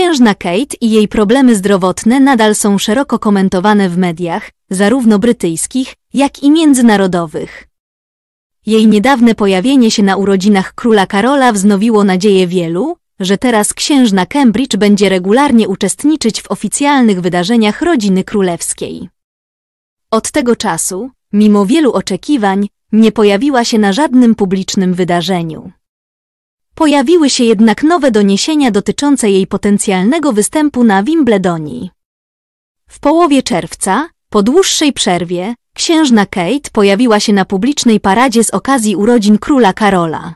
Księżna Kate i jej problemy zdrowotne nadal są szeroko komentowane w mediach, zarówno brytyjskich, jak i międzynarodowych. Jej niedawne pojawienie się na urodzinach króla Karola wznowiło nadzieję wielu, że teraz księżna Cambridge będzie regularnie uczestniczyć w oficjalnych wydarzeniach rodziny królewskiej. Od tego czasu, mimo wielu oczekiwań, nie pojawiła się na żadnym publicznym wydarzeniu. Pojawiły się jednak nowe doniesienia dotyczące jej potencjalnego występu na Wimbledonie. W połowie czerwca, po dłuższej przerwie, księżna Kate pojawiła się na publicznej paradzie z okazji urodzin króla Karola.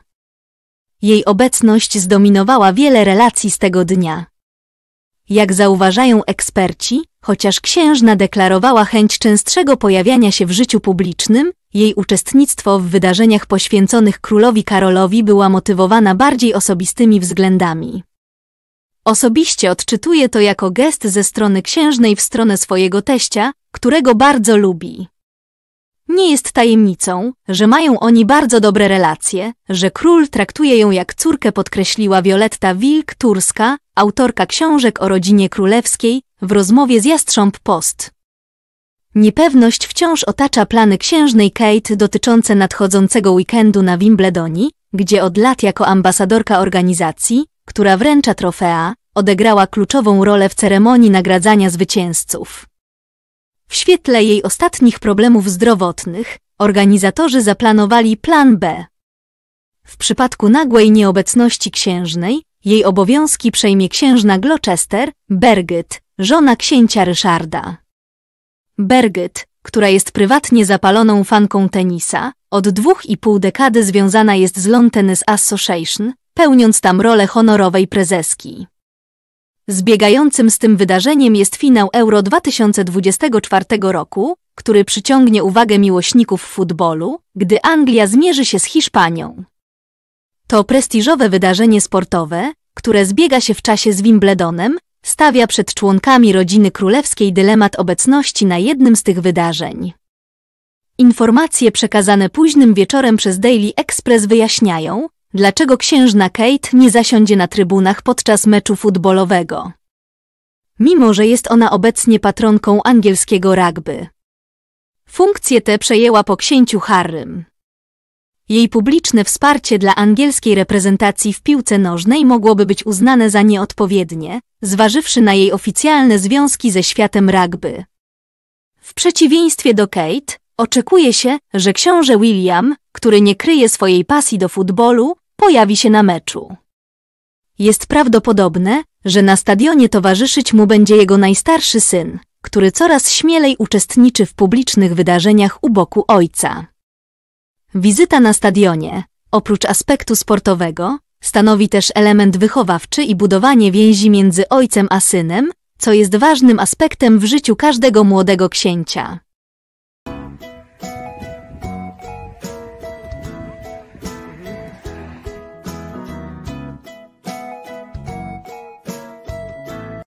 Jej obecność zdominowała wiele relacji z tego dnia. Jak zauważają eksperci, chociaż księżna deklarowała chęć częstszego pojawiania się w życiu publicznym, jej uczestnictwo w wydarzeniach poświęconych królowi Karolowi była motywowana bardziej osobistymi względami. Osobiście odczytuję to jako gest ze strony księżnej w stronę swojego teścia, którego bardzo lubi. Nie jest tajemnicą, że mają oni bardzo dobre relacje, że król traktuje ją jak córkę podkreśliła Violetta Wilk-Turska, autorka książek o rodzinie królewskiej, w rozmowie z Jastrząb Post. Niepewność wciąż otacza plany księżnej Kate dotyczące nadchodzącego weekendu na Wimbledonii, gdzie od lat jako ambasadorka organizacji, która wręcza trofea, odegrała kluczową rolę w ceremonii nagradzania zwycięzców. W świetle jej ostatnich problemów zdrowotnych organizatorzy zaplanowali plan B. W przypadku nagłej nieobecności księżnej, jej obowiązki przejmie księżna Gloucester, Bergyt, żona księcia Ryszarda. Bergyt, która jest prywatnie zapaloną fanką tenisa, od dwóch i pół dekady związana jest z Lawn Tennis Association, pełniąc tam rolę honorowej prezeski. Zbiegającym z tym wydarzeniem jest finał Euro 2024 roku, który przyciągnie uwagę miłośników futbolu, gdy Anglia zmierzy się z Hiszpanią. To prestiżowe wydarzenie sportowe, które zbiega się w czasie z Wimbledonem, stawia przed członkami rodziny królewskiej dylemat obecności na jednym z tych wydarzeń. Informacje przekazane późnym wieczorem przez Daily Express wyjaśniają, Dlaczego księżna Kate nie zasiądzie na trybunach podczas meczu futbolowego? Mimo, że jest ona obecnie patronką angielskiego rugby. Funkcję tę przejęła po księciu Harrym. Jej publiczne wsparcie dla angielskiej reprezentacji w piłce nożnej mogłoby być uznane za nieodpowiednie, zważywszy na jej oficjalne związki ze światem rugby. W przeciwieństwie do Kate, oczekuje się, że książę William, który nie kryje swojej pasji do futbolu, pojawi się na meczu. Jest prawdopodobne, że na stadionie towarzyszyć mu będzie jego najstarszy syn, który coraz śmielej uczestniczy w publicznych wydarzeniach u boku ojca. Wizyta na stadionie, oprócz aspektu sportowego, stanowi też element wychowawczy i budowanie więzi między ojcem a synem, co jest ważnym aspektem w życiu każdego młodego księcia.